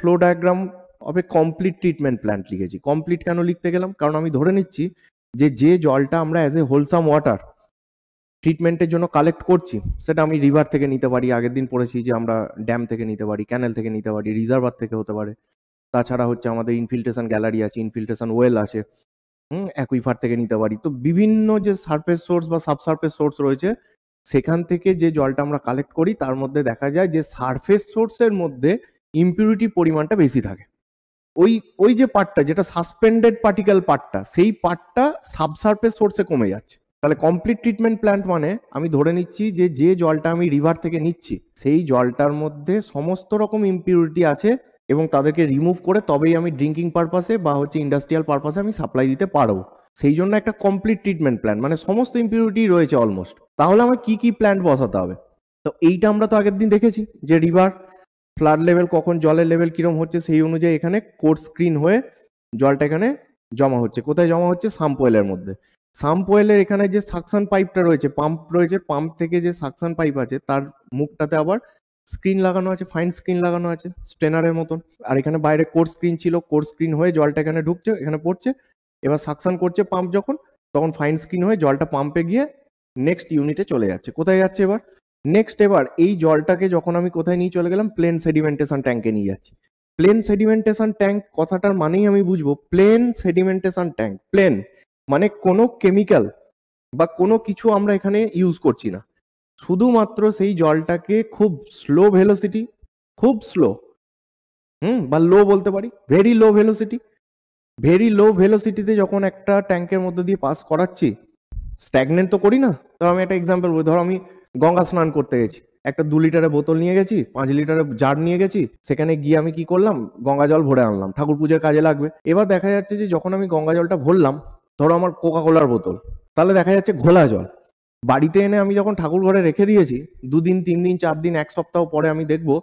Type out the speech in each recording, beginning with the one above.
flow diagram এ complete treatment plant লিখেছি complete কেন লিখতে গেলাম কারণ আমি ধরে নিচ্ছি যে যে জলটা আমরা অ্যাজ এ হোলসাম ওয়াটার ট্রিটমেন্টের জন্য কালেক্ট করছি সেটা আমি রিভার থেকে নিতে পারি আগের দিন পড়েছি যে আমরা ড্যাম থেকে নিতে পারি ক্যানেল থেকে নিতে পারি রিজার্ভার থেকে হতে পারে তাছাড়া হচ্ছে আমাদের ইনফিল্ট্রেশন গ্যালারি আছে ইনফিল্ট্রেশন ওয়েল আছে হুম অ্যাকুইফার থেকে নিতে পারি তো বিভিন্ন যে সারফেস সোর্স বা সার্ফেস সোর্স রয়েছে সেখান থেকে যে জলটা আমরা কালেক্ট করি তার মধ্যে দেখা যায় যে সারফেস সোর্সের মধ্যে ইম্পিউরিটির পরিমাণটা বেশি থাকে ওই ওই যে পার্টটা যেটা সাসপেন্ডেড পার্টিকেল পার্টটা সেই পার্টটা সাবসার্ফেস সোর্সে কমে যাচ্ছে তাহলে কমপ্লিট ট্রিটমেন্ট প্ল্যান্ট মানে আমি ধরে নিচ্ছি যে যে জলটা আমি রিভার থেকে নিচ্ছি সেই জলটার মধ্যে সমস্ত রকম ইম্পিউরিটি আছে এবং তাদেরকে রিমুভ করে তবেই আমি ড্রিঙ্কিং পারপাসে বা হচ্ছে ইন্ডাস্ট্রিয়াল পারপাসে আমি সাপ্লাই দিতে পারবো সেই জন্য একটা কমপ্লিট ট্রিটমেন্ট প্ল্যান মানে সমস্ত ইম্পিউরিটি রয়েছে অলমোস্ট তাহলে আমার কি কি প্ল্যান্ট বসাতে হবে তো এইটা আমরা তো আগের দিন দেখেছি যে রিভার ফ্লাড লেভেল কখন জলের লেভেল কীরম হচ্ছে সেই অনুযায়ী এখানে কোর স্ক্রিন হয়ে জলটা এখানে জমা হচ্ছে কোথায় জমা হচ্ছে সাম্পোয়েলের মধ্যে সাম্পোয়েলের এখানে যে সাকশন পাইপটা রয়েছে পাম্প রয়েছে পাম্প থেকে যে সাকশন পাইপ আছে তার মুখটাতে আবার স্ক্রিন লাগানো আছে ফাইন স্ক্রিন লাগানো আছে স্ট্রেনারের মতন আর এখানে বাইরে কোর স্ক্রিন ছিল কোর স্ক্রিন হয়ে জলটা এখানে ঢুকছে এখানে পড়ছে এবার সাকশন করছে পাম্প যখন তখন ফাইন স্ক্রিন হয়ে জলটা পাম্পে গিয়ে নেক্সট ইউনিটে চলে যাচ্ছে কোথায় যাচ্ছে এবার নেক্সট এবার এই জলটাকে যখন আমি কোথায় নিয়ে চলে গেলাম প্লেন সেডিমেন্টেশন ট্যাঙ্কে নিয়ে যাচ্ছি প্লেন সেডিমেন্টেশন ট্যাঙ্ক কথাটার মানেই আমি বুঝবো প্লেন সেডিমেন্টেশন ট্যাঙ্ক প্লেন মানে কোনো কেমিক্যাল বা কোনো কিছু আমরা এখানে ইউজ করছি না শুধুমাত্র সেই জলটাকে খুব স্লো ভেলোসিটি খুব স্লো হুম বা লো বলতে পারি very low velocity very low ভেলোসিটিতে যখন একটা ট্যাঙ্কের মধ্যে দিয়ে পাস করাচ্ছি স্ট্যাগনেন্ট তো করি না ধরো আমি একটা এক্সাম্পল বলি ধরো আমি গঙ্গা স্নান করতে গেছি একটা দু লিটারের বোতল নিয়ে গেছি পাঁচ লিটারের জার নিয়ে গেছি সেখানে গিয়ে আমি কি করলাম গঙ্গা জল ভরে আনলাম ঠাকুর পূজার কাজে লাগবে এবার দেখা যাচ্ছে যে যখন আমি গঙ্গা জলটা ভরলাম ধরো আমার কোকা কোলার বোতল তাহলে দেখা যাচ্ছে ঘোলা জল বাড়িতে এনে আমি যখন ঠাকুর ঘরে রেখে দিয়েছি দুদিন তিন দিন চার দিন এক সপ্তাহ পরে আমি দেখবো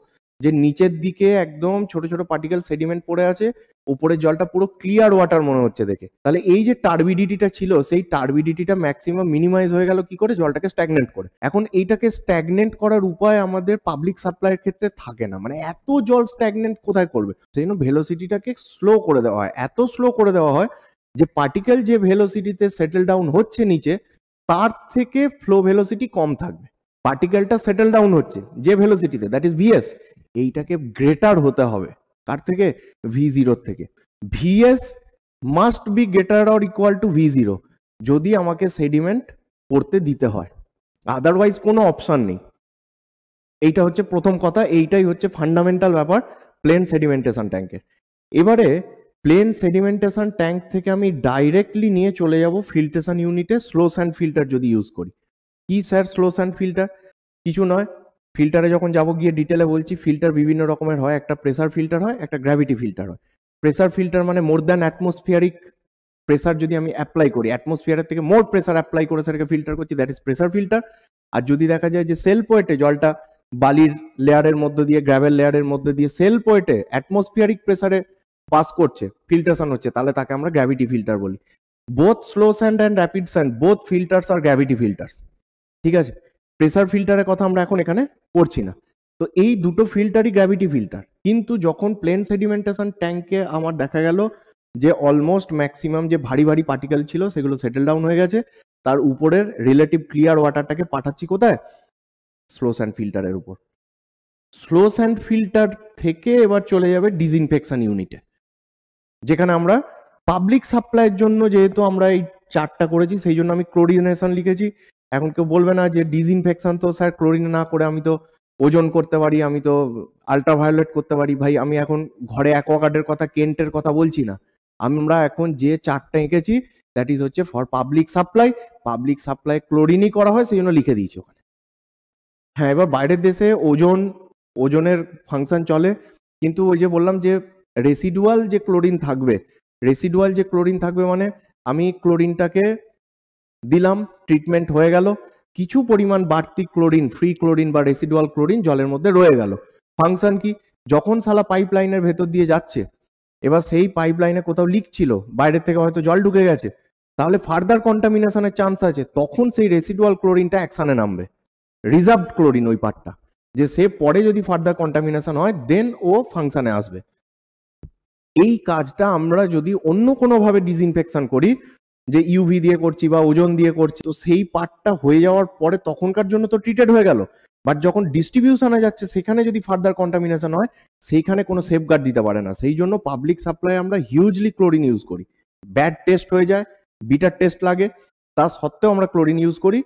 যে নিচের দিকে একদম ছোট ছোট পার্টিকেল সেডিমেন্ট পড়ে আছে উপরের জলটা পুরো ক্লিয়ার ওয়াটার মনে হচ্ছে দেখে তাহলে এই যে টার্বিডিটিটা ছিল সেই টার্বিডিটিটা ম্যাক্সিমাম মিনিমাইজ হয়ে গেল কি করে জলটাকে স্ট্যাগনেন্ট করে এখন এইটাকে স্ট্যাগনেন্ট করার উপায় আমাদের পাবলিক সাপ্লাইয়ের ক্ষেত্রে থাকে না মানে এত জল স্ট্যাগনেন্ট কোথায় করবে সেই জন্য ভেলোসিটিটাকে স্লো করে দেওয়া হয় এত স্লো করে দেওয়া হয় যে পার্টিকেল যে ভেলোসিটিতে সেটেল ডাউন হচ্ছে নিচে তার থেকে ফ্লো ভেলোসিটি কম থাকবে পার্টিকেলটা সেটেল ডাউন হচ্ছে যে ভেলোসিটিতে দ্যাট ইজ ভিএস এইটাকে গ্রেটার হতে হবে কার থেকে ভি জিরোর থেকে V S must be greater or equal to V zero যদি আমাকে সেডিমেন্ট পড়তে দিতে হয় আদারওয়াইজ কোনো অপশান নেই এইটা হচ্ছে প্রথম কথা এইটাই হচ্ছে ফান্ডামেন্টাল ব্যাপার প্লেন সেডিমেন্টেশন ট্যাঙ্কের এবারে প্লেন সেডিমেন্টেশন ট্যাঙ্ক থেকে আমি ডাইরেক্টলি নিয়ে চলে যাব ফিল্টেশন ইউনিটে স্লো স্যান্ড ফিল্টার যদি ইউজ করি কি স্যার স্লো স্যান্ড ফিল্টার কিছু নয় ফিল্টারে যখন যাব গিয়ে ডিটেলে বলছি ফিল্টার বিভিন্ন রকমের হয় একটা প্রেসার ফিল্টার হয় একটা গ্র্যাভিটি ফিল্টার হয় প্রেসার ফিল্টার মানে মোর দ্যান অ্যাটমসফিয়ারিক প্রেসার যদি আমি অ্যাপ্লাই করি অ্যাটমসফিয়ারের থেকে মোর প্রেসার অ্যাপ্লাই করে সেটাকে ফিল্টার করছি দ্যাট ইজ প্রেসার ফিল্টার আর যদি দেখা যায় যে সেল পয়েটে জলটা বালির লেয়ারের মধ্যে দিয়ে গ্র্যাভেল লেয়ারের মধ্যে দিয়ে সেল পয়েটে অ্যাটমসফিয়ারিক প্রেসারে পাস করছে ফিল্টারেশন হচ্ছে তাহলে তাকে আমরা গ্র্যাভিটি ফিল্টার বলি both slow sand and rapid sand both filters আর গ্র্যাভিটি ফিল্টার্স ঠিক আছে প্রেসার ফিল্টারের কথা আমরা এখন এখানে পড়ছি না তো এই দুটো ফিল্টারই গ্র্যাভিটি ফিল্টার কিন্তু যখন প্লেন সেডিমেন্টেশন ট্যাঙ্কে আমার দেখা গেল যে অলমোস্ট ম্যাক্সিমাম যে ভারী ভারী পার্টিকেল ছিল সেগুলো সেটেল ডাউন হয়ে গেছে তার উপরের রিলেটিভ ক্লিয়ার ওয়াটারটাকে পাঠাচ্ছি কোথায় স্লো স্যান্ড ফিল্টারের উপর স্লো স্যান্ড ফিল্টার থেকে এবার চলে যাবে ডিসইনফেকশন ইউনিটে যেখানে আমরা পাবলিক সাপ্লাইয়ের জন্য যেহেতু আমরা এই চারটা করেছি সেই জন্য আমি ক্লোরিনেশন লিখেছি এখন কেউ বলবে না যে ডিসইনফেকশন তো স্যার ক্লোরিন না করে আমি তো ওজন করতে পারি আমি তো আল্ট্রাভায়োলেট করতে পারি ভাই আমি এখন ঘরে অ্যাকোয়াগার্ডের কথা কেন্টের কথা বলছি না আমরা এখন যে চারটা এঁকেছি দ্যাট ইজ হচ্ছে for public supply public supply ক্লোরিনই করা হয় সেই জন্য লিখে দিয়েছি ওখানে হ্যাঁ এবার বাইরের দেশে ওজন ওজনের ফাংশন চলে কিন্তু ওই যে বললাম যে রেসিডুয়াল যে ক্লোরিন থাকবে রেসিডুয়াল যে ক্লোরিন থাকবে মানে আমি ক্লোরিনটাকে দিলাম ট্রিটমেন্ট হয়ে গেল কিছু পরিমাণ বাড়তি ক্লোরিন ফ্রি ক্লোরিন বা রেসিডুয়াল ক্লোরিন জলের মধ্যে রয়ে গেল ফাংশন কি যখন সালা পাইপ লাইনের ভেতর দিয়ে যাচ্ছে এবার সেই পাইপ লাইনে কোথাও লিক ছিল বাইরের থেকে হয়তো জল ঢুকে গেছে তাহলে ফার্দার কন্টামিনেশনের চান্স আছে তখন সেই রেসিডুয়াল ক্লোরিনটা অ্যাকশানে নামবে রিজার্ভড ক্লোরিন ওই পার্টটা যে সে পরে যদি ফার্দার কন্টামিনেশন হয় দেন ও ফাংশানে আসবে এই কাজটা আমরা যদি অন্য কোনোভাবে ডিসইনফেকশন করি যে ইউভি দিয়ে করছি বা ওজন দিয়ে করছি তো সেই পার্টটা হয়ে যাওয়ার পরে তখনকার জন্য তো ট্রিটেড হয়ে গেল বাট যখন ডিস্ট্রিবিউশনে যাচ্ছে সেখানে যদি ফার্দার কন্টামিনেশন হয় সেইখানে কোনো সেফগার্ড দিতে পারে না সেই জন্য পাবলিক সাপ্লাই আমরা হিউজলি ক্লোরিন ইউজ করি ব্যাড টেস্ট হয়ে যায় বিটার টেস্ট লাগে তা সত্ত্বেও আমরা ক্লোরিন ইউজ করি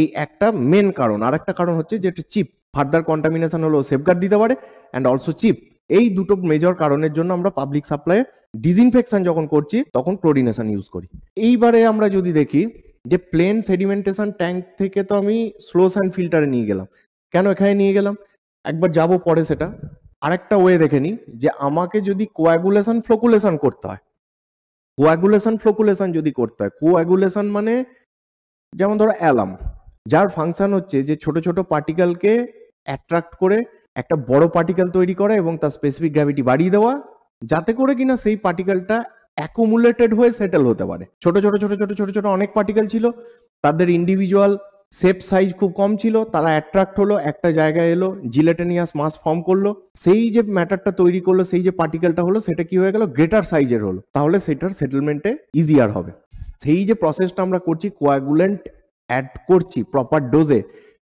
এই একটা মেন কারণ আর একটা কারণ হচ্ছে যে এটা চিপ ফার্দার কন্টামিনেশন হলেও সেফগার্ড দিতে পারে অ্যান্ড অলসো চিপ এই দুটো মেজর কারণের জন্য আমরা পাবলিক সাপ্লাইয়ে ডিসইনফেকশন যখন করছি তখন ক্লোরিনেশন ইউজ করি এইবারে আমরা যদি দেখি যে প্লেন সেডিমেন্টেশন ট্যাঙ্ক থেকে তো আমি স্লো স্যান্ড ফিল্টারে নিয়ে গেলাম কেন এখানে নিয়ে গেলাম একবার যাব পরে সেটা আরেকটা ওয়ে দেখে নিই যে আমাকে যদি কোয়াগুলেশন ফ্লোকুলেশন করতে হয় কোয়াগুলেশন ফ্লোকুলেশন যদি করতে হয় কোয়াগুলেশন মানে যেমন ধরো অ্যালাম যার ফাংশন হচ্ছে যে ছোট ছোট পার্টিকেলকে অ্যাট্রাক্ট করে একটা বড় পার্টিকেল তৈরি করা এবং তার স্পেসিফিক গ্র্যাভিটি বাড়িয়ে দেওয়া যাতে করে কিনা সেই পার্টিকেলটা অ্যাকুমুলেটেড হয়ে সেটেল হতে পারে ছোট ছোট ছোট ছোট ছোট ছোট অনেক পার্টিকেল ছিল তাদের ইন্ডিভিজুয়াল সেপ সাইজ খুব কম ছিল তারা অ্যাট্রাক্ট হলো একটা জায়গায় এলো জিলেটেনিয়াস মাস ফর্ম করলো সেই যে ম্যাটারটা তৈরি করলো সেই যে পার্টিকেলটা হলো সেটা কি হয়ে গেল গ্রেটার সাইজের হলো তাহলে সেটার সেটেলমেন্টে ইজিয়ার হবে সেই যে প্রসেসটা আমরা করছি কোয়াগুলেন্ট অ্যাড করছি প্রপার ডোজে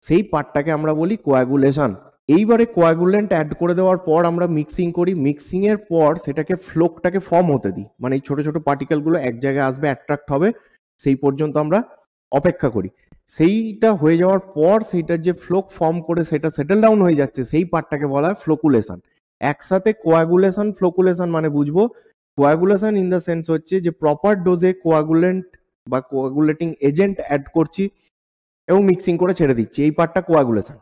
সেই পার্টটাকে আমরা বলি কোয়াগুলেশন এইবারে কোয়াগুলেন্ট অ্যাড করে দেওয়ার পর আমরা মিক্সিং করি মিক্সিংয়ের পর সেটাকে ফ্লোকটাকে ফর্ম হতে দিই মানে এই ছোটো ছোটো পার্টিকেলগুলো এক জায়গায় আসবে অ্যাট্রাক্ট হবে সেই পর্যন্ত আমরা অপেক্ষা করি সেইটা হয়ে যাওয়ার পর সেইটার যে ফ্লোক ফর্ম করে সেটা সেটেল ডাউন হয়ে যাচ্ছে সেই পার্টটাকে বলা হয় ফ্লোকুলেশন একসাথে কোয়াগুলেশন ফ্লোকুলেশন মানে বুঝবো কোয়াগুলেশন ইন দ্য সেন্স হচ্ছে যে প্রপার ডোজে কোয়াগুলেন্ট বা কোয়াগুলেটিং এজেন্ট অ্যাড করছি এবং মিক্সিং করে ছেড়ে দিচ্ছি এই পার্টটা কোয়াগুলেশন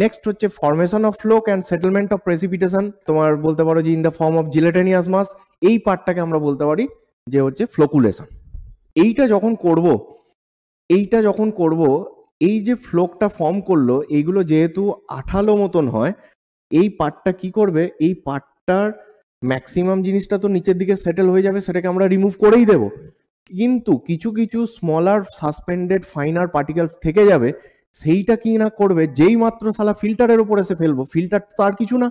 নেক্সট হচ্ছে formation of floc and settlement of precipitation তোমার বলতে পারো যে in the form of gelatinous mass এই পার্টটাকে আমরা বলতে পারি যে হচ্ছে ফ্লোকুলেশন এইটা যখন করব এইটা যখন করব এই যে ফ্লোকটা ফর্ম করলো এইগুলো যেহেতু আঠালো মতন হয় এই পার্টটা কি করবে এই পার্টটার ম্যাক্সিমাম জিনিসটা তো নিচের দিকে সেটেল হয়ে যাবে সেটাকে আমরা রিমুভ করেই দেব কিন্তু কিছু কিছু স্মলার সাসপেন্ডেড ফাইনার পার্টিকেলস থেকে যাবে সেইটা কি না করবে যেই মাত্র সালা ফিল্টারের উপর এসে ফেলবো ফিল্টার তো আর কিছু না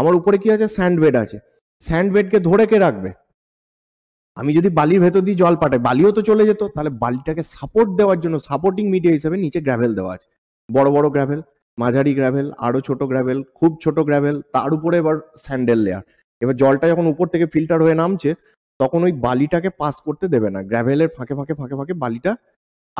আমার উপরে কি আছে স্যান্ড বেড আছে স্যান্ড বেডকে ধরে কে রাখবে আমি যদি বালির ভেতর দিয়ে জল পাঠাই বালিও তো চলে যেত তাহলে বালিটাকে সাপোর্ট দেওয়ার জন্য সাপোর্টিং মিডিয়া হিসেবে নিচে গ্র্যাভেল দেওয়া আছে বড় বড় গ্র্যাভেল মাঝারি গ্র্যাভেল আরও ছোট গ্র্যাভেল খুব ছোট গ্র্যাভেল তার উপরে এবার স্যান্ডেল লেয়ার এবার জলটা যখন উপর থেকে ফিল্টার হয়ে নামছে তখন ওই বালিটাকে পাস করতে দেবে না গ্র্যাভেলের ফাঁকে ফাঁকে ফাঁকে ফাঁকে বালিটা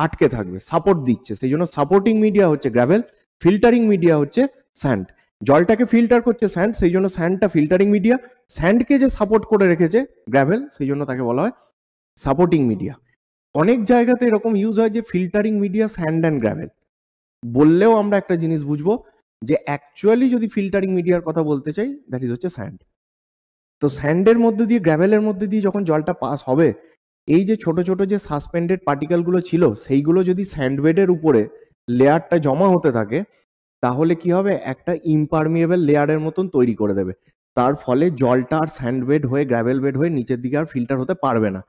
আটকে থাকবে সাপোর্ট দিচ্ছে সেই জন্য সাপোর্টিং মিডিয়া হচ্ছে গ্রাভেল ফিল্টারিং মিডিয়া হচ্ছে স্যান্ড জলটাকে ফিল্টার করছে স্যান্ড সেই জন্য স্যান্ডটা ফিল্টারিং মিডিয়া স্যান্ডকে যে সাপোর্ট করে রেখেছে গ্র্যাভেল সেই জন্য তাকে বলা হয় সাপোর্টিং মিডিয়া অনেক জায়গাতে এরকম ইউজ হয় যে filtering media sand and gravel বললেও আমরা একটা জিনিস বুঝবো যে অ্যাকচুয়ালি যদি ফিল্টারিং মিডিয়ার কথা বলতে চাই দ্যাট ইজ হচ্ছে স্যান্ড তো স্যান্ডের মধ্যে দিয়ে গ্র্যাভেলের মধ্যে দিয়ে যখন জলটা পাস হবে এই যে ছোট ছোট যে সাসপেন্ডেড পার্টিকেলগুলো ছিল সেইগুলো যদি স্যান্ডবেডের উপরে লেয়ারটা জমা হতে থাকে তাহলে কি হবে একটা ইম্পারমিয়েবল লেয়ারের মতন তৈরি করে দেবে তার ফলে জলটা আর স্যান্ডবেড হয়ে গ্র্যাভেল বেড হয়ে নিচের দিকে আর ফিল্টার হতে পারবে না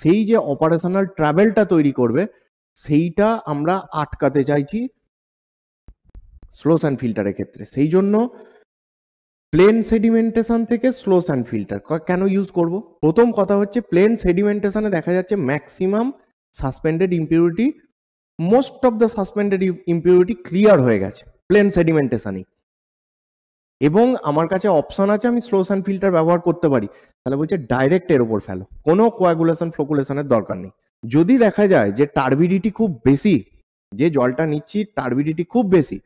সেই যে অপারেশনাল ট্রাভেলটা তৈরি করবে সেইটা আমরা আটকাতে চাইছি স্লোস অ্যান্ড ফিল্টারের ক্ষেত্রে সেই জন্য প্লেন সেডিমেন্টেশন থেকে স্লো স্যান্ড ফিল্টার কেন ইউজ করব প্রথম কথা হচ্ছে প্লেন সেডিমেন্টেশনে দেখা যাচ্ছে maximum suspended impurity most of the suspended impurity clear হয়ে গেছে প্লেন সেডিমেন্টেশনই এবং আমার কাছে অপশন আছে আমি স্লো স্যান্ড ফিল্টার ব্যবহার করতে পারি তাহলে বলছে ডাইরেক্ট এর ওপর ফেলো কোনো কোয়াগুলেশন ফ্লোকুলেশনের দরকার নেই যদি দেখা যায় যে টার্বিডিটি খুব বেশি যে জলটা নিচ্ছি টার্বিডিটি খুব বেশি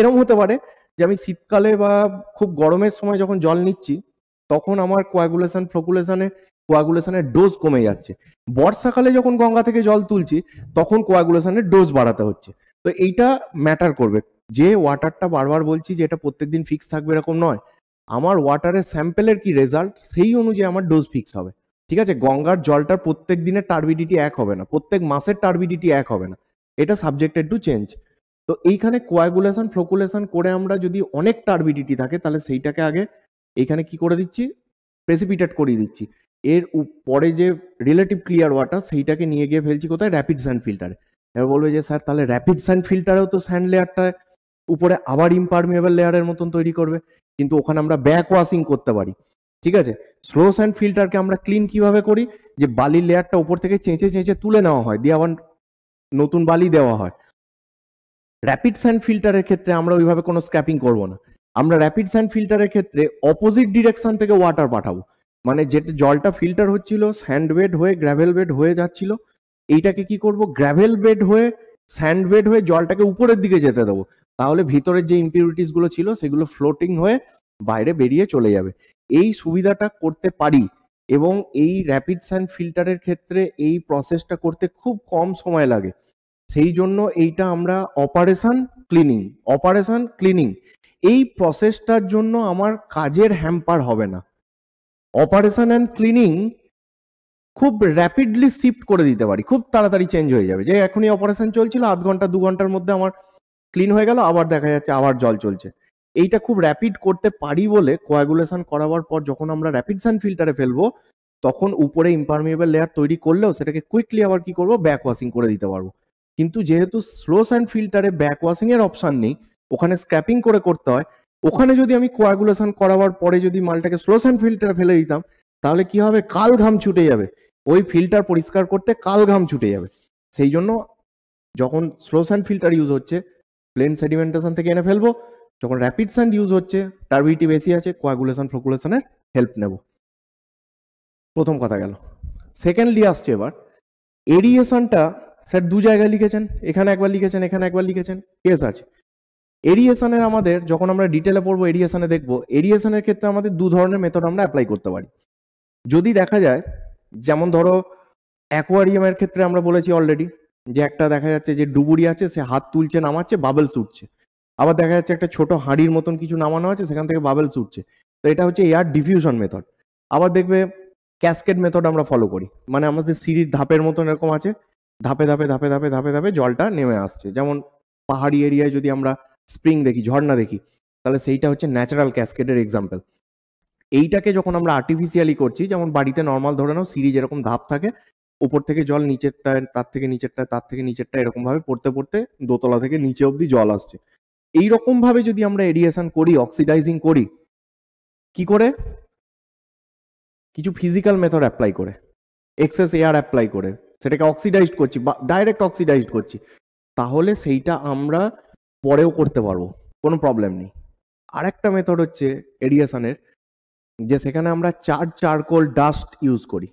এরম হতে পারে যে আমি শীতকালে বা খুব গরমের সময় যখন জল নিচ্ছি তখন আমার কোয়াগুলেশন ফ্লোকুলেশনে কোয়াগুলেশনের ডোজ কমে যাচ্ছে বর্ষাকালে যখন গঙ্গা থেকে জল তুলছি তখন কোয়াগুলেশনের ডোজ বাড়াতে হচ্ছে তো এইটা ম্যাটার করবে যে ওয়াটারটা বারবার বলছি যে এটা প্রত্যেক দিন ফিক্স থাকবে এরকম নয় আমার ওয়াটারের স্যাম্পেলের কি রেজাল্ট সেই অনুযায়ী আমার ডোজ ফিক্স হবে ঠিক আছে গঙ্গার জলটার প্রত্যেক দিনের টার্বিডিটি এক হবে না প্রত্যেক মাসের টার্বিডিটি এক হবে না এটা সাবজেক্টেড টু চেঞ্জ তো এইখানে কোয়াগুলেশন ফ্লোকুলেশন করে আমরা যদি অনেক টার্বিডিটি থাকে তাহলে সেইটাকে আগে এইখানে কি করে দিচ্ছি প্রেসিপিটেট করিয়ে দিচ্ছি এর পরে যে রিলেটিভ ক্লিয়ার ওয়াটার সেইটাকে নিয়ে গিয়ে ফেলছি কোথায় র্যাপিড স্যান্ড ফিল্টারে এবার বলবে যে স্যার তাহলে র্যাপিড স্যান্ড ফিল্টারেও তো স্যান্ড লেয়ারটা উপরে আবার ইম্পারমিয়েবল লেয়ারের মতন তৈরি করবে কিন্তু ওখানে আমরা ব্যাক ওয়াশিং করতে পারি ঠিক আছে স্লো স্যান্ড ফিল্টারকে আমরা ক্লিন কিভাবে করি যে বালির লেয়ারটা ওপর থেকে চেঁচে চেঁচে তুলে নেওয়া হয় দিয়ে আবার নতুন বালি দেওয়া হয় র্যাপিড স্যান্ড ফিল্টারের ক্ষেত্রে আমরা ওইভাবে কোনো স্ক্র্যাপিং করব না আমরা র্যাপিড স্যান্ড ফিল্টারের ক্ষেত্রে অপোজিট ডিরেকশন থেকে ওয়াটার পাঠাবো মানে যেটা জলটা ফিল্টার হচ্ছিল স্যান্ড বেড হয়ে গ্র্যাভেল বেড হয়ে যাচ্ছিল এইটাকে কি করব গ্র্যাভেল বেড হয়ে স্যান্ড বেড হয়ে জলটাকে উপরের দিকে যেতে দেবো তাহলে ভিতরের যে ইম্পিউরিটিসগুলো ছিল সেগুলো ফ্লোটিং হয়ে বাইরে বেরিয়ে চলে যাবে এই সুবিধাটা করতে পারি এবং এই র্যাপিড স্যান্ড ফিল্টারের ক্ষেত্রে এই প্রসেসটা করতে খুব কম সময় লাগে সেই জন্য এইটা আমরা অপারেশন ক্লিনিং অপারেশন ক্লিনিং এই প্রসেসটার জন্য আমার কাজের হ্যাম্পার হবে না অপারেশন অ্যান্ড ক্লিনিং খুব র্যাপিডলি শিফট করে দিতে পারি খুব তাড়াতাড়ি চেঞ্জ হয়ে যাবে যে এখনই অপারেশন চলছিল আধ ঘন্টা দু ঘন্টার মধ্যে আমার ক্লিন হয়ে গেল আবার দেখা যাচ্ছে আবার জল চলছে এইটা খুব র্যাপিড করতে পারি বলে কোয়াগুলেশন করাবার পর যখন আমরা র্যাপিড সান ফিল্টারে ফেলবো তখন উপরে ইম্পারমিয়েবল লেয়ার তৈরি করলেও সেটাকে কুইকলি আবার কি করবো ব্যাক ওয়াশিং করে দিতে পারবো কিন্তু যেহেতু স্লো স্যান্ড ফিল্টারে ব্যাকওয়াশিংয়ের অপশান নেই ওখানে স্ক্র্যাপিং করে করতে হয় ওখানে যদি আমি কোয়াগুলেশন করাবার পরে যদি মালটাকে স্লো স্যান্ড ফিল্টারে ফেলে দিতাম তাহলে কি হবে কাল ঘাম ছুটে যাবে ওই ফিল্টার পরিষ্কার করতে কাল ঘাম ছুটে যাবে সেই জন্য যখন স্লো স্যান্ড ফিল্টার ইউজ হচ্ছে প্লেন সেডিমেন্টেশন থেকে এনে ফেলবো যখন র্যাপিড স্যান্ড ইউজ হচ্ছে টার্বিটি বেশি আছে কোয়াগুলেশন ফ্লোকুলেশনের হেল্প নেব প্রথম কথা গেল সেকেন্ডলি আসছে এবার এরিয়েশনটা স্যার দু জায়গায় লিখেছেন এখানে একবার লিখেছেন এখানে একবার লিখেছেন কেস আছে এরিয়েশনের আমাদের যখন আমরা ডিটেলে পড়বো এরিয়েশনে দেখব এরিয়েশনের ক্ষেত্রে আমাদের দু ধরনের মেথড আমরা অ্যাপ্লাই করতে পারি যদি দেখা যায় যেমন ধরো অ্যাকোয়ারিয়ামের ক্ষেত্রে আমরা বলেছি অলরেডি যে একটা দেখা যাচ্ছে যে ডুবুরি আছে সে হাত তুলছে নামাচ্ছে বাবেলস উঠছে আবার দেখা যাচ্ছে একটা ছোট হাঁড়ির মতন কিছু নামানো আছে সেখান থেকে বাবেলস উঠছে তো এটা হচ্ছে এয়ার ডিফিউশন মেথড আবার দেখবে ক্যাসকেট মেথড আমরা ফলো করি মানে আমাদের সিঁড়ির ধাপের মতন এরকম আছে ধাপে ধাপে ধাপে ধাপে ধাপে ধাপে জলটা নেমে আসছে যেমন পাহাড়ি এরিয়ায় যদি আমরা স্প্রিং দেখি ঝর্ণা দেখি তাহলে সেইটা হচ্ছে ন্যাচারাল ক্যাসকেটের এক্সাম্পল এইটাকে যখন আমরা আর্টিফিশিয়ালি করছি যেমন বাড়িতে নর্মাল ধরে নাও সিঁড়ি যেরকম ধাপ থাকে উপর থেকে জল নিচেরটা তার থেকে নিচেরটা তার থেকে নিচেরটা এরকমভাবে পড়তে পড়তে দোতলা থেকে নিচে অবধি জল আসছে এই ভাবে যদি আমরা এডিয়েশন করি অক্সিডাইজিং করি কি করে কিছু ফিজিক্যাল মেথড অ্যাপ্লাই করে এক্সেস এয়ার অ্যাপ্লাই করে সেটাকে অক্সিডাইজড করছি বা ডাইরেক্ট অক্সিডাইজড করছি তাহলে সেইটা আমরা পরেও করতে পারবো কোনো প্রবলেম নেই আরেকটা মেথড হচ্ছে এডিয়েশনের যে সেখানে আমরা চার চারকোল ডাস্ট ইউজ করি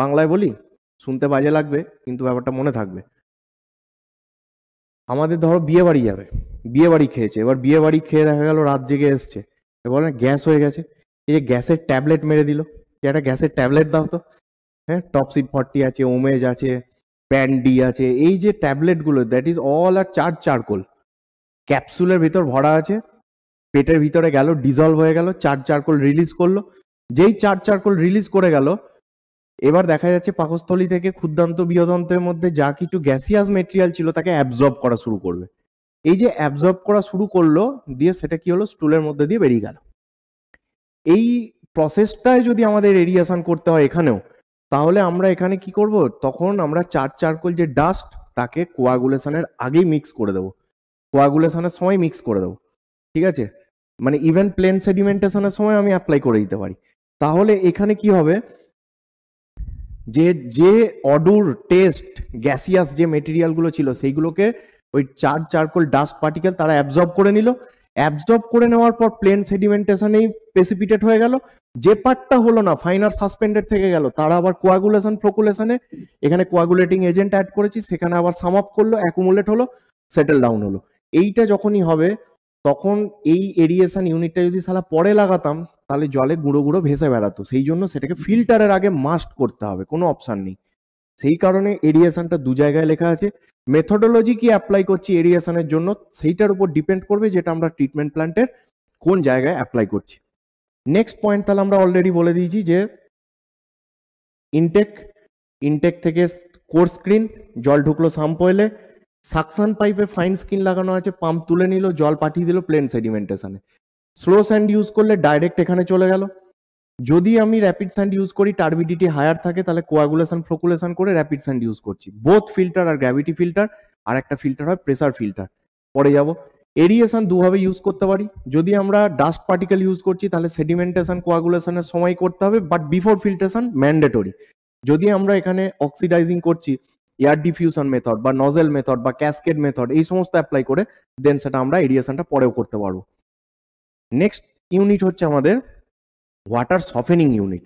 বাংলায় বলি শুনতে বাজে লাগবে কিন্তু ব্যাপারটা মনে থাকবে আমাদের ধরো বিয়ে বাড়ি যাবে বিয়ে বাড়ি খেয়েছে এবার বিয়ে বাড়ি খেয়ে দেখা গেল রাত জেগে এসছে এবার গ্যাস হয়ে গেছে এই যে গ্যাসের ট্যাবলেট মেরে দিল যে একটা গ্যাসের ট্যাবলেট দাও তো হ্যাঁ টপসিড ফর্টি আছে ওমেজ আছে প্যান্ডি আছে এই যে ট্যাবলেটগুলো দ্যাট ইজ অল আর চার চারকোল ক্যাপসুলের ভিতর ভরা আছে পেটের ভিতরে গেল ডিজলভ হয়ে গেল চার চারকোল রিলিজ করলো যেই চার চারকোল রিলিজ করে গেল এবার দেখা যাচ্ছে পাকস্থলী থেকে ক্ষুদ্রান্ত বৃহদন্তের মধ্যে যা কিছু গ্যাসিয়াস মেটেরিয়াল ছিল তাকে অ্যাবজর্ব করা শুরু করবে এই যে অ্যাবজর্ব করা শুরু করলো দিয়ে সেটা কি হলো স্টুলের মধ্যে দিয়ে বেরিয়ে গেল এই প্রসেসটায় যদি আমাদের এরিয়াসান করতে হয় এখানেও তাহলে আমরা এখানে কি করব তখন আমরা চার চারকোল যে ডাস্ট তাকে কোয়াগুলেশনের আগেই মিক্স করে দেবো কোয়াগুলেশনের সময় মিক্স করে দেবো ঠিক আছে মানে ইভেন প্লেন সেডিমেন্টেশনের সময় আমি অ্যাপ্লাই করে দিতে পারি তাহলে এখানে কি হবে যে যে অডুর টেস্ট গ্যাসিয়াস যে মেটেরিয়ালগুলো ছিল সেইগুলোকে ওই চার চারকোল ডাস্ট পার্টিকেল তারা অ্যাবজর্ব করে নিল অ্যাবজর্ব করে নেওয়ার পর প্লেন সেডিমেন্টেশনেই প্রেসিপিটেট হয়ে গেল যে পার্টটা হলো না ফাইনার সাসপেন্ডেড থেকে গেল তারা আবার কোয়াগুলেশন ফ্রকুলেশনে এখানে কোয়াগুলেটিং এজেন্ট অ্যাড করেছি সেখানে আবার সাম আপ করলো অ্যাকুমুলেট হলো সেটেল ডাউন হলো এইটা যখনই হবে তখন এই এরিয়েশন ইউনিটটা যদি সালা পরে লাগাতাম তাহলে জলে গুঁড়ো গুঁড়ো ভেসে বেড়াতো সেই জন্য সেটাকে ফিল্টারের আগে মাস্ট করতে হবে কোনো অপশান নেই সেই কারণে এরিয়েশনটা দু জায়গায় লেখা আছে মেথডোলজি কি অ্যাপ্লাই করছি এরিয়েশনের জন্য সেইটার উপর ডিপেন্ড করবে যেটা আমরা ট্রিটমেন্ট প্ল্যান্টের কোন জায়গায় অ্যাপ্লাই করছি নেক্সট পয়েন্ট তাহলে আমরা অলরেডি বলে দিয়েছি যে ইনটেক ইনটেক থেকে কোর স্ক্রিন জল ঢুকলো সাম্পয়েলে সাকসান পাইপে ফাইন স্কিন লাগানো আছে পাম্প তুলে নিল জল পাঠিয়ে দিল প্লেন সেডিমেন্টেশনে স্লো স্যান্ড ইউজ করলে ডাইরেক্ট এখানে চলে গেল যদি আমি র্যাপিড স্যান্ড ইউজ করি টার্বিডিটি হায়ার থাকে তাহলে কোয়াগুলেশন ফ্লোকুলেশন করে র্যাপিড স্যান্ড ইউজ করছি বোথ ফিল্টার আর গ্র্যাভিটি ফিল্টার আর একটা ফিল্টার হয় প্রেসার ফিল্টার পরে যাব এরিয়েশন দুভাবে ইউজ করতে পারি যদি আমরা ডাস্ট পার্টিকেল ইউজ করছি তাহলে সেডিমেন্টেশন কোয়াগুলেশনের সময় করতে হবে বাট বিফোর ফিল্টারেশন ম্যান্ডেটরি যদি আমরা এখানে অক্সিডাইজিং করছি এয়ার ডিফিউশন মেথড বা নজেল মেথড বা ক্যাসকেড মেথড এই সমস্ত অ্যাপ্লাই করে দেন সেটা আমরা এরিয়েশনটা পরেও করতে পারবো নেক্সট ইউনিট হচ্ছে আমাদের ওয়াটার সফেনিং ইউনিট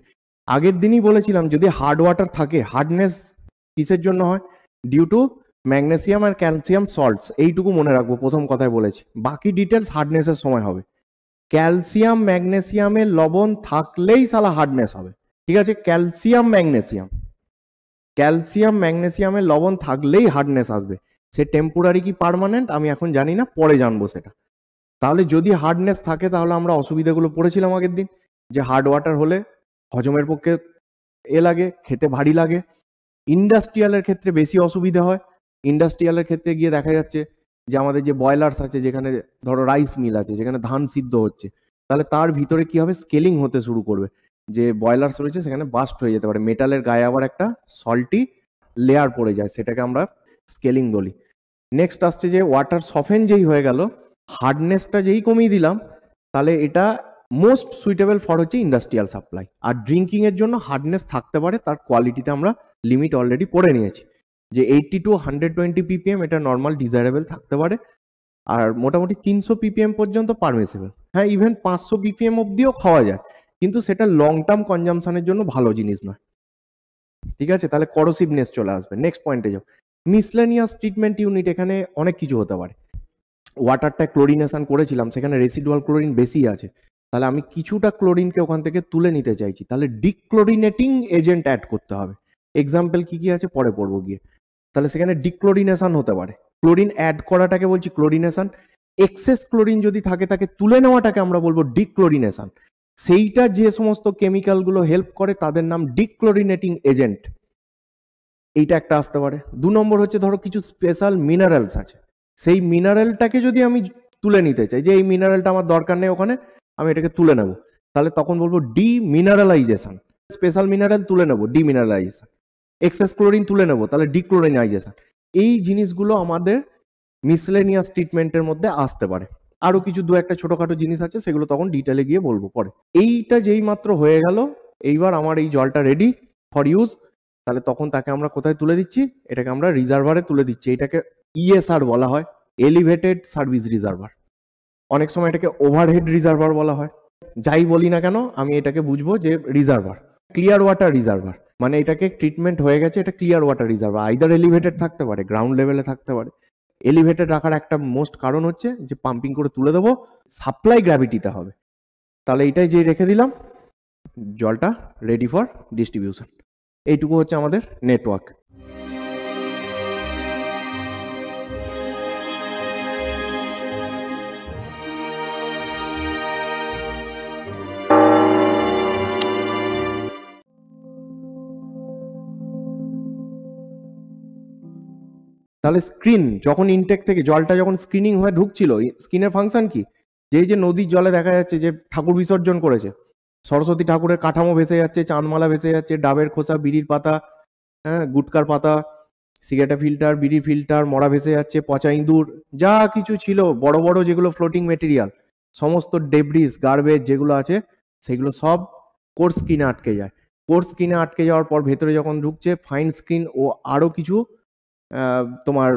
আগের দিনই বলেছিলাম যদি হার্ড ওয়াটার থাকে হার্ডনেস কিসের জন্য হয় ডিউ টু ম্যাগনেসিয়াম আর ক্যালসিয়াম সল্টস এইটুকু মনে রাখবো প্রথম কথায় বলেছি বাকি ডিটেলস হার্ডনেসের সময় হবে ক্যালসিয়াম ম্যাগনেসিয়ামের লবণ থাকলেই সালা হার্ডনেস হবে ঠিক আছে ক্যালসিয়াম ম্যাগনেসিয়াম ক্যালসিয়াম ম্যাগনেসিয়ামের লবণ থাকলেই হার্ডনেস আসবে সে টেম্পোরারি কি পারমানেন্ট আমি এখন জানি না পরে জানবো সেটা তাহলে যদি হার্ডনেস থাকে তাহলে আমরা অসুবিধাগুলো পড়েছিলাম আগের দিন যে হার্ড ওয়াটার হলে হজমের পক্ষে এ লাগে খেতে ভারী লাগে ইন্ডাস্ট্রিয়ালের ক্ষেত্রে বেশি অসুবিধা হয় ইন্ডাস্ট্রিয়ালের ক্ষেত্রে গিয়ে দেখা যাচ্ছে যে আমাদের যে বয়লার্স আছে যেখানে ধরো রাইস মিল আছে যেখানে ধান সিদ্ধ হচ্ছে তাহলে তার ভিতরে কি হবে স্কেলিং হতে শুরু করবে যে বয়লার্স রয়েছে সেখানে বাস্ট হয়ে যেতে পারে মেটালের গায়ে আবার একটা সল্টি লেয়ার পড়ে যায় সেটাকে আমরা স্কেলিং বলি নেক্সট আসছে যে ওয়াটার সফেন যেই হয়ে গেল হার্ডনেসটা যেই কমিয়ে দিলাম তাহলে এটা মোস্ট সুইটেবল ফর হচ্ছে ইন্ডাস্ট্রিয়াল সাপ্লাই আর ড্রিঙ্কিংয়ের জন্য হার্ডনেস থাকতে পারে তার কোয়ালিটিতে আমরা লিমিট অলরেডি পড়ে নিয়েছি যে eighty to hundred twenty ppm এটা নর্মাল ডিজায়ারেবল থাকতে পারে আর মোটামুটি তিনশো পিপিএম পর্যন্ত পারমিসেবল হ্যাঁ ইভেন পাঁচশো পিপিএম অবধিও খাওয়া যায় কিন্তু সেটা লং টার্ম কনজামশনের জন্য ভালো জিনিস নয় ঠিক আছে তাহলে করসিভনেস চলে আসবে নেক্সট পয়েন্টে যাও মিসলেনিয়াস ট্রিটমেন্ট ইউনিট এখানে অনেক কিছু হতে পারে ওয়াটারটা ক্লোরিনেশন করেছিলাম সেখানে রেসিডুয়াল ক্লোরিন বেশি আছে তাহলে আমি কিছুটা ক্লোরিনকে ওখান থেকে তুলে নিতে চাইছি তাহলে ডিক্লোরিনেটিং এজেন্ট অ্যাড করতে হবে এক্সাম্পল কি কি আছে পরে পড়বো গিয়ে তাহলে সেখানে ডিক্লোরিনেশন হতে পারে ক্লোরিন অ্যাড করাটাকে বলছি ক্লোরিনেশন এক্সেস ক্লোরিন যদি থাকে তাকে তুলে নেওয়াটাকে আমরা বলবো ডিক্লোরিনেশন সেইটা যে সমস্ত কেমিক্যালগুলো হেল্প করে তাদের নাম ডিক্লোরিনেটিং এজেন্ট এইটা একটা আসতে পারে দু নম্বর হচ্ছে ধরো কিছু স্পেশাল মিনারেলস আছে সেই মিনারেলটাকে যদি আমি তুলে নিতে চাই যে এই মিনারেলটা আমার দরকার নেই ওখানে আমি এটাকে তুলে নেব তাহলে তখন বলবো মিনারালাইজেশন স্পেশাল মিনারেল তুলে নেব মিনারালাইজেশন এক্সেস ক্লোরিন তুলে নেব তাহলে ক্লোরিনাইজেশন এই জিনিসগুলো আমাদের মিসলেনিয়াস ট্রিটমেন্টের মধ্যে আসতে পারে আরও কিছু দু একটা ছোটোখাটো জিনিস আছে সেগুলো তখন ডিটেলে গিয়ে বলবো পরে এইটা যেই মাত্র হয়ে গেল এইবার আমার এই জলটা রেডি ফর ইউজ তাহলে তখন তাকে আমরা কোথায় তুলে দিচ্ছি এটাকে আমরা রিজার্ভারে তুলে দিচ্ছি এটাকে ইএসআর e বলা হয় এলিভেটেড সার্ভিস রিজার্ভার অনেক সময় এটাকে ওভারহেড রিজার্ভার বলা হয় যাই বলি না কেন আমি এটাকে বুঝবো যে রিজার্ভার ক্লিয়ার ওয়াটার রিজার্ভার মানে এটাকে ট্রিটমেন্ট হয়ে গেছে এটা clear water reservoir either elevated থাকতে পারে গ্রাউন্ড লেভেলে থাকতে পারে এলিভেটেড রাখার একটা মোস্ট কারণ হচ্ছে যে পাম্পিং করে তুলে দেবো সাপ্লাই গ্র্যাভিটিতে হবে তাহলে এটাই যে রেখে দিলাম জলটা রেডি ফর ডিস্ট্রিবিউশন এইটুকু হচ্ছে আমাদের নেটওয়ার্ক তাহলে স্ক্রিন যখন ইনটেক থেকে জলটা যখন স্ক্রিনিং হয়ে ঢুকছিল স্ক্রিনের ফাংশন কি যেই যে নদীর জলে দেখা যাচ্ছে যে ঠাকুর বিসর্জন করেছে সরস্বতী ঠাকুরের কাঠামো ভেসে যাচ্ছে চাঁদমালা ভেসে যাচ্ছে ডাবের খোসা বিড়ির পাতা হ্যাঁ গুটকার পাতা সিগারেটা ফিল্টার বিড়ি ফিল্টার মরা ভেসে যাচ্ছে পচা ইঁদুর যা কিছু ছিল বড় বড় যেগুলো ফ্লোটিং মেটেরিয়াল সমস্ত ডেব্রিস গার্বেজ যেগুলো আছে সেগুলো সব কোর স্ক্রিনে আটকে যায় কোর স্ক্রিনে আটকে যাওয়ার পর ভেতরে যখন ঢুকছে ফাইন স্ক্রিন ও আরও কিছু তোমার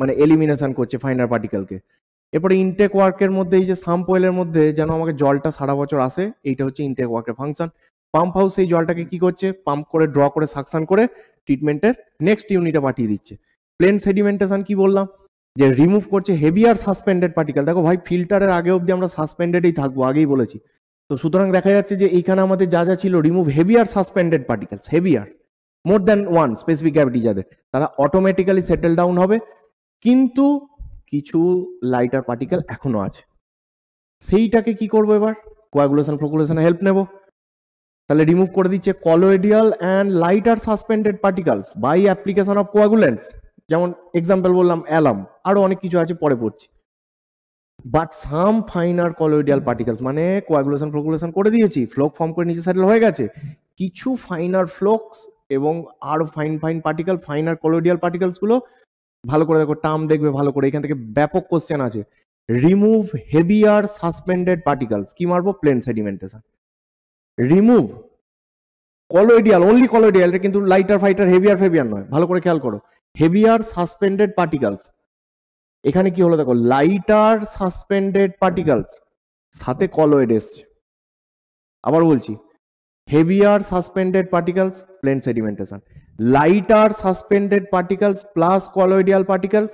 মানে এলিমিনেশন করছে ফাইনার পার্টিকেলকে এরপরে ইনটেক ওয়ার্কের মধ্যে এই যে সাম্প পয়েলের মধ্যে যেন আমাকে জলটা সারা বছর আসে এইটা হচ্ছে ইনটেক ওয়ার্কের ফাংশন পাম্প হাউস এই জলটাকে কি করছে পাম্প করে ড্র করে সাকশান করে ট্রিটমেন্টের নেক্সট ইউনিটে পাঠিয়ে দিচ্ছে প্লেন সেডিমেন্টেশন কি বললাম যে রিমুভ করছে হেভিয়ার সাসপেন্ডেড পার্টিকেল দেখো ভাই ফিল্টারের আগে অবধি আমরা সাসপেন্ডেডই থাকবো আগেই বলেছি তো সুতরাং দেখা যাচ্ছে যে এইখানে আমাদের যা যা ছিল remove heavier suspended particles heavier more than one specific gravity যাদের তারা অটোমেটিক্যালি সেটেল ডাউন হবে কিন্তু কিছু লাইটার পার্টিকেল এখনও আছে সেইটাকে কি করবো এবার কোয়াগুলেশন প্রকুলেশনে হেল্প নেব তাহলে রিমুভ করে দিচ্ছে colloidal and lighter suspended particles by application of coagulants যেমন এক্সাম্পল বললাম অ্যালাম আরও অনেক কিছু আছে পরে পড়ছি but some finer colloidal particles মানে কোয়াগুলেশন প্রকুলেশন করে দিয়েছি ফ্লোক ফর্ম করে নিচে সেটেল হয়ে গেছে কিছু ফাইনার ফ্লোকস এবং আরও ফাইন ফাইন পার্টিকেল ফাইন আর কলোডিয়াল পার্টিকেলসগুলো ভালো করে দেখো টার্ম দেখবে ভালো করে এখান থেকে ব্যাপক কোশ্চেন আছে রিমুভ হেভিয়ার সাসপেন্ডেড পার্টিকেলস কি মারবো plain sedimentation remove colloidal only colloidal এটা কিন্তু লাইটার ফাইটার হেভিয়ার ফেভিয়ার নয় ভালো করে খেয়াল করো হেভিয়ার সাসপেন্ডেড পার্টিকেলস এখানে কি হলো দেখো লাইটার সাসপেন্ডেড পার্টিকেলস সাথে কলোয়েড এসছে আবার বলছি heavier suspended particles plain sedimentation lighter suspended particles plus colloidal particles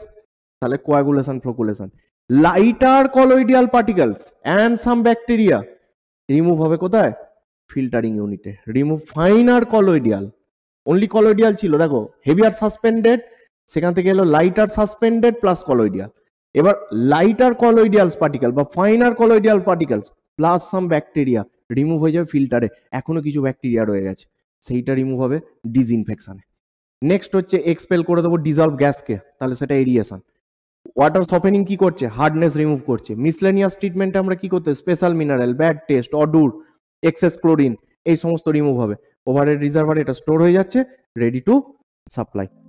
তাহলে coagulation flocculation lighter colloidal particles and some bacteria remove হবে কোথায় ফিল্টারিং ইউনিটে remove finer colloidal only colloidal ছিল দেখো হেভিয়ার সাসপেন্ডেড সেখান থেকে এলো লাইটার সাসপেন্ডেড প্লাস কলোইডিয়াল এবার লাইটার কলোইডিয়ালস পার্টিকেল বা finer colloidal particles plus some bacteria remove হয়ে যাবে ফিল্টারে এখনও কিছু ব্যাকটেরিয়া রয়ে গেছে সেইটা রিমুভ হবে ডিসইনফেকশানে নেক্সট হচ্ছে এক্সপেল করে দেবো ডিজলভ গ্যাসকে তাহলে সেটা এরিয়েশন ওয়াটার সফেনিং কি করছে হার্ডনেস রিমুভ করছে মিসলেনিয়াস ট্রিটমেন্টে আমরা কি করতে special mineral bad taste odour excess chlorine এই সমস্ত রিমুভ হবে ওভারের রিজার্ভার এটা স্টোর হয়ে যাচ্ছে রেডি টু সাপ্লাই